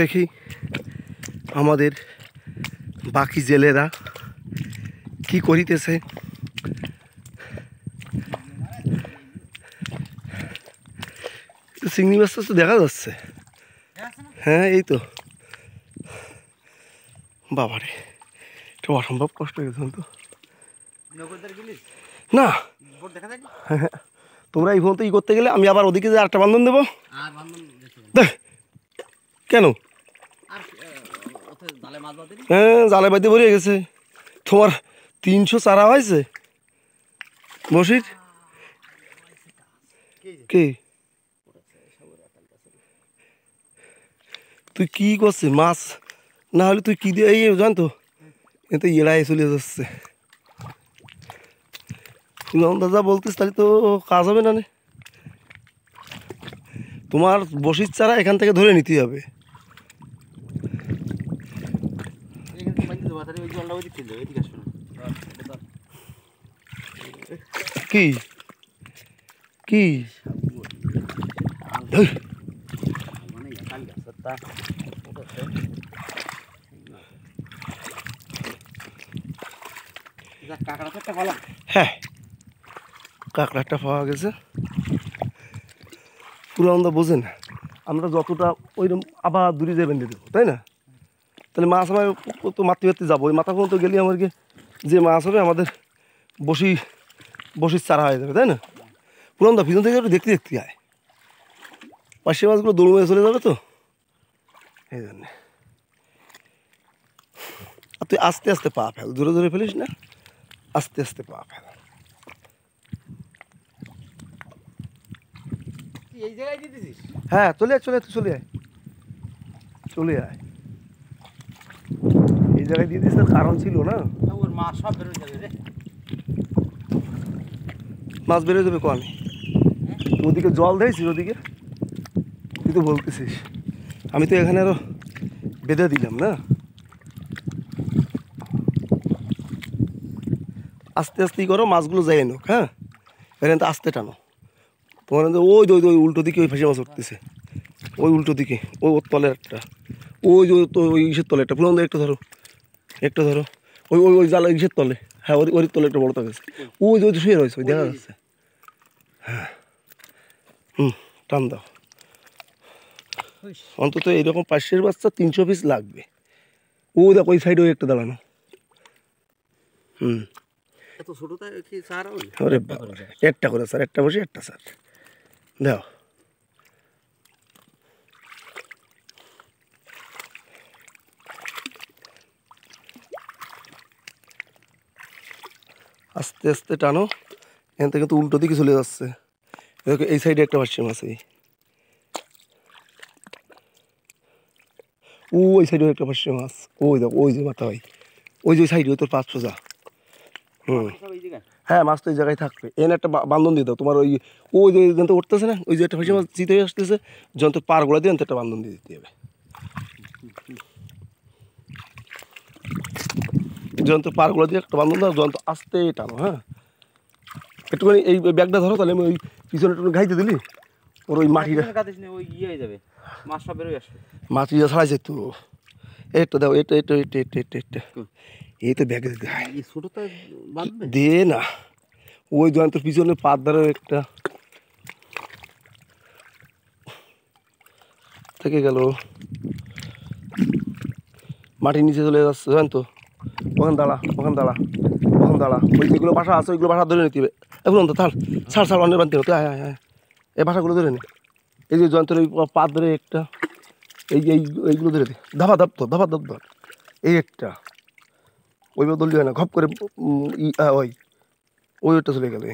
দেখি আমাদের বাকি জেলেরা কি করিতেছে সিংনি মাছটা তো দেখা যাচ্ছে হ্যাঁ এই তো বাবারে এটা অসম্ভব কষ্ট গেছে তো না হ্যাঁ, হ্যাঁ। তোমরা এই ফোন তো ই করতে গেলে আমি আবার ওদিকে যে আরেকটা বান্ধন দেবো দেখ কেন হ্যাঁ জালে বাইতে ভরিয়ে গেছে তোমার তিনশো চারা হয়েছে বসির কে তুই কি করছিস মাছ না হলে তুই কি দিয়ে এই জান তো এতে এড়াই চলে যাচ্ছে তুমি দাদা বলতিস তাহলে তো কাজ হবে না তোমার বসির চারা এখান থেকে ধরে নিতে হবে তাড়াতাড়ি ওই জলটা ওই কি কি হ্যাঁ কাঁকড়াটা পাওয়া গেছে পুরো আমরা বোঝে না আমরা যতটা ওইরকম আবার দূরে যাবেন তাই না তাহলে মাছ আমার তো মাতৃ মাতৃ যাবো ওই মাথা পর্যন্ত গেলে আমার যে মাছ হবে আমাদের বসি বসির চারা হয়ে যাবে তাই না পুরান দা পিছন থেকে একটু দেখতে দেখতে যায় পাশে মাছগুলো দৌড় মেয়ে চলে যাবে তো এই জন্যে আর তুই আস্তে আস্তে পা ফেল দূরে জোরে ফেলিস না আস্তে আস্তে পা ফেল হ্যাঁ চলে আয় চলে চলে আয় চলে আয় জায়গায় দিয়ে দিয়েছে কারণ ছিল না ওর মাছ সব বেরোয় যাবে রে মাছ বেরোয় যাবে কনে ওদিকে জল দিয়েছিস ওদিকে তুই তো বলতেছিস আমি তো এখানে আরও বেঁধে দিলাম না আস্তে আস্তে করো মাছগুলো যাই নোক হ্যাঁ এখানে তো আস্তে টানো তোমার ওই ওই ওই উল্টো দিকে ওই ফেঁসে মাছ উঠতেছে ওই উল্টো দিকে ওই ওর তলের একটা ওই ওই ইসের একটা ফুলন একটা ধরো একটু ধরো ওই ওই ওই জাল ইসের তলে হ্যাঁ ওর ওর তলে একটা বড় তাক আছে ওই ওই শুয়ে রয়েছে ওই দেখা যাচ্ছে হ্যাঁ হুম টান দাও অন্তত এইরকম পাঁচশের বাচ্চা তিনশো পিস লাগবে ও দেখ ওই সাইডে ওই একটা দাঁড়ানো হুম একটা করে স্যার একটা বসে একটা স্যার দাও আস্তে আস্তে টানো এখান থেকে কিন্তু উল্টো দিকে চলে যাচ্ছে দেখো এই সাইডে একটা ভাসছে মাছ এই ওই সাইডেও একটা ভাসছে মাছ ওই দেখো ওই যে মাথা ভাই ওই যে সাইডে তোর পাঁচ সোজা হুম হ্যাঁ মাছ তো এই জায়গায় থাকবে এনে একটা বান্ধন দিয়ে দাও তোমার ওই ওই যে যন্ত্র উঠতেছে না ওই যে একটা ভাসছে মাছ জিতে আসতেছে যন্ত্র পার গোড়া দিয়ে একটা বান্ধন দিয়ে দিতে হবে জয়ন্ত পারগুলো দিয়ে একটা বান্ধব দাও জয়ন্ত আসতে টানো হ্যাঁ একটুখানি এই ব্যাগটা ধরো তাহলে আমি ওই পিছনে একটু ঘাইতে দিলি ওর ওই মাটিটা ওই ইয়ে হয়ে যাবে মাছ ছাড়াইছে তো এটা দাও এটা এটা এটা এটা এটা এটা এই তো ব্যাগে দে না ওই জয়ন্তর পিছনে পাত ধরো একটা থেকে গেল মাটির নিচে চলে যাচ্ছে জয়ন্ত ওখানে দাঁড়া ওখান দাঁড়া ওখানে দাঁড়া ওই যেগুলো বাসা আছে ওইগুলো বাসা ধরে নিতে হবে এগুলো থাল ছাড় ছাড় অনেক বানতে হবে হ্যাঁ হ্যাঁ হ্যাঁ এই বাসাগুলো ধরে নে এই যে যন্ত্রের ওই পা ধরে একটা এই এই এইগুলো ধরে দে ধাপা ধাপ ধর ধাপা ধাপ ধর এই একটা ওইভাবে দলি হয় না ঘপ করে ই ওই ওই একটা চলে গেল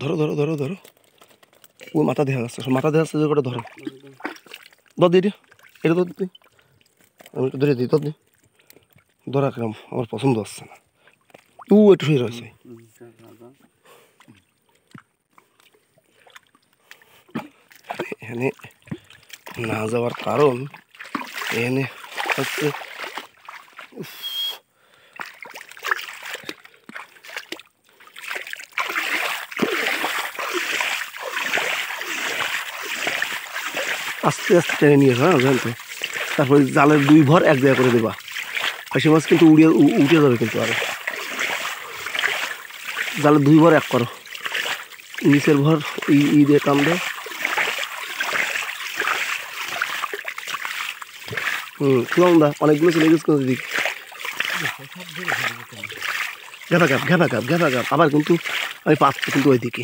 ধরো ধরো ধরো ধরো ও মাথা দেখা যাচ্ছে মাথা দেখা যাচ্ছে যে ধরো দর দিয়ে এটা দর দিতে আমি একটু ধরে দিই দর দিই ধরা কেরম আমার পছন্দ হচ্ছে না তু একটু শুয়ে রয়েছে এখানে না যাওয়ার কারণ এখানে হচ্ছে আস্তে আস্তে টেনে নিয়ে আসবে হ্যাঁ জানতো তারপরে জালের দুই ভর এক জায়গা করে দেবা খাসি মাছ কিন্তু উড়িয়ে উঠে যাবে কিন্তু আরে জালের দুই ভর এক করো নিচের ভর ই দিয়ে কাম দেয় হুম দা অনেকগুলো চলে গেছে কোনো দিক ঘেপা গাপ ঘেপা গাপ ঘেপা গাপ আবার কিন্তু আমি পাচ্ছি কিন্তু ওই দিকে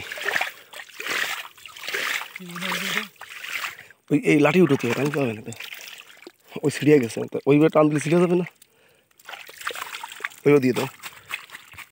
ওই লাটিও টুকিয়ে তারপর ওই ছড়িয়ে গেছে ওইটা আন্ডলি সিটা যাবে না ওই ও দিয়ে দাও